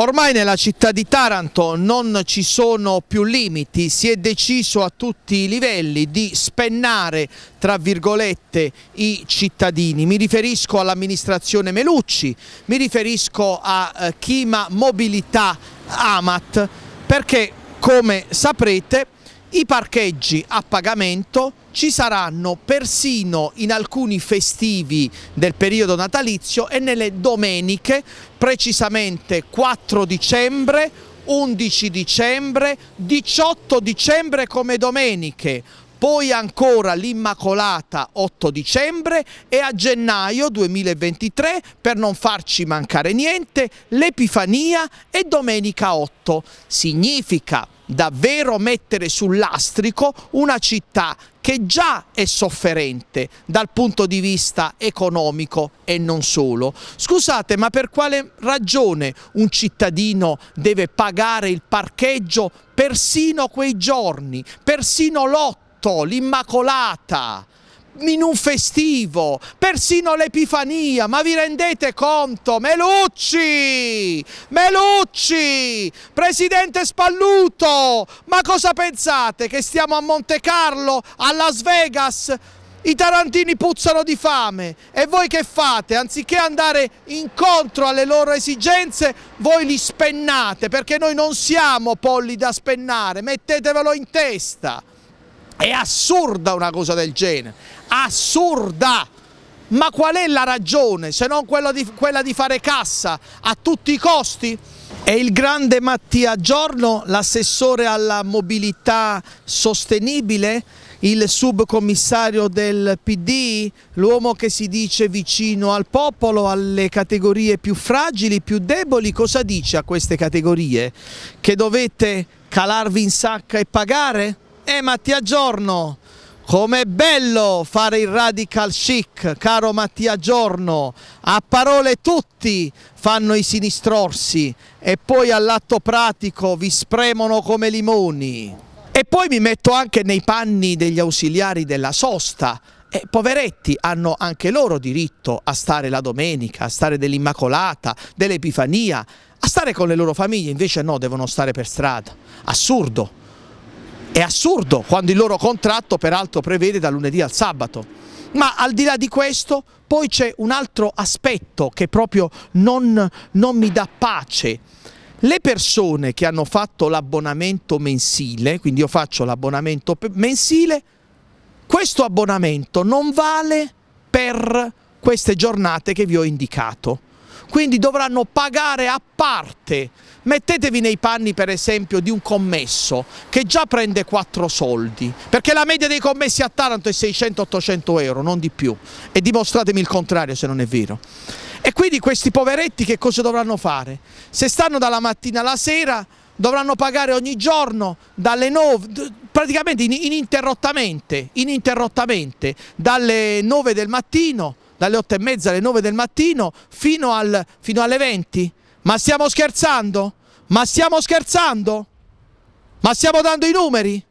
Ormai nella città di Taranto non ci sono più limiti, si è deciso a tutti i livelli di spennare tra virgolette i cittadini. Mi riferisco all'amministrazione Melucci, mi riferisco a eh, Chima Mobilità Amat perché come saprete i parcheggi a pagamento ci saranno persino in alcuni festivi del periodo natalizio e nelle domeniche, precisamente 4 dicembre, 11 dicembre, 18 dicembre come domeniche, poi ancora l'Immacolata 8 dicembre e a gennaio 2023, per non farci mancare niente, l'Epifania e domenica 8. Significa davvero mettere sul lastrico una città che già è sofferente dal punto di vista economico e non solo. Scusate, ma per quale ragione un cittadino deve pagare il parcheggio persino quei giorni, persino l'otto, l'immacolata? in un festivo, persino l'Epifania, ma vi rendete conto? Melucci! Melucci! Presidente Spalluto! Ma cosa pensate? Che stiamo a Monte Carlo, a Las Vegas? I tarantini puzzano di fame e voi che fate? Anziché andare incontro alle loro esigenze, voi li spennate perché noi non siamo polli da spennare, mettetevelo in testa. È assurda una cosa del genere, assurda! Ma qual è la ragione se non quella di, quella di fare cassa a tutti i costi? E il grande Mattia Giorno, l'assessore alla mobilità sostenibile, il subcommissario del PD, l'uomo che si dice vicino al popolo, alle categorie più fragili, più deboli, cosa dice a queste categorie? Che dovete calarvi in sacca e pagare? e eh, Mattia Giorno. Com'è bello fare il radical chic, caro Mattia Giorno. A parole tutti fanno i sinistrorsi e poi all'atto pratico vi spremono come limoni. E poi mi metto anche nei panni degli ausiliari della sosta. E poveretti hanno anche loro diritto a stare la domenica, a stare dell'Immacolata, dell'Epifania, a stare con le loro famiglie, invece no, devono stare per strada. Assurdo. È assurdo quando il loro contratto peraltro prevede da lunedì al sabato. Ma al di là di questo poi c'è un altro aspetto che proprio non, non mi dà pace. Le persone che hanno fatto l'abbonamento mensile, quindi io faccio l'abbonamento mensile, questo abbonamento non vale per queste giornate che vi ho indicato quindi dovranno pagare a parte. Mettetevi nei panni per esempio di un commesso che già prende 4 soldi, perché la media dei commessi a Taranto è 600-800 euro, non di più, e dimostratemi il contrario se non è vero. E quindi questi poveretti che cosa dovranno fare? Se stanno dalla mattina alla sera dovranno pagare ogni giorno dalle 9, praticamente ininterrottamente, ininterrottamente dalle 9 del mattino dalle 8 e mezza alle 9 del mattino fino, al, fino alle 20. Ma stiamo scherzando? Ma stiamo scherzando? Ma stiamo dando i numeri?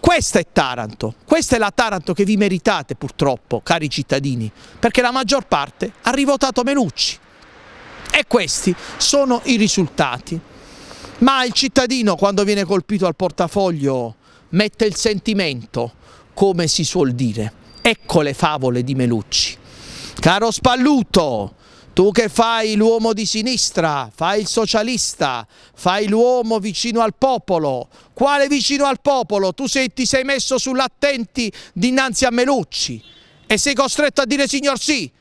Questa è Taranto, questa è la Taranto che vi meritate purtroppo, cari cittadini, perché la maggior parte ha rivotato Menucci. E questi sono i risultati. Ma il cittadino quando viene colpito al portafoglio mette il sentimento, come si suol dire. Ecco le favole di Melucci. Caro Spalluto, tu che fai l'uomo di sinistra, fai il socialista, fai l'uomo vicino al popolo. Quale vicino al popolo? Tu sei, ti sei messo sull'attenti dinanzi a Melucci e sei costretto a dire signor sì.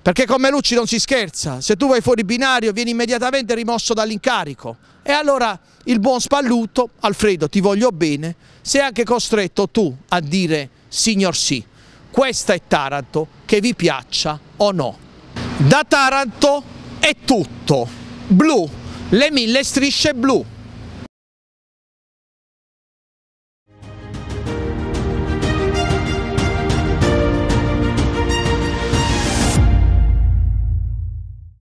Perché con Melucci non si scherza, se tu vai fuori binario vieni immediatamente rimosso dall'incarico. E allora il buon spalluto, Alfredo ti voglio bene, sei anche costretto tu a dire signor sì. Questa è Taranto, che vi piaccia o no. Da Taranto è tutto. Blu, le mille strisce blu.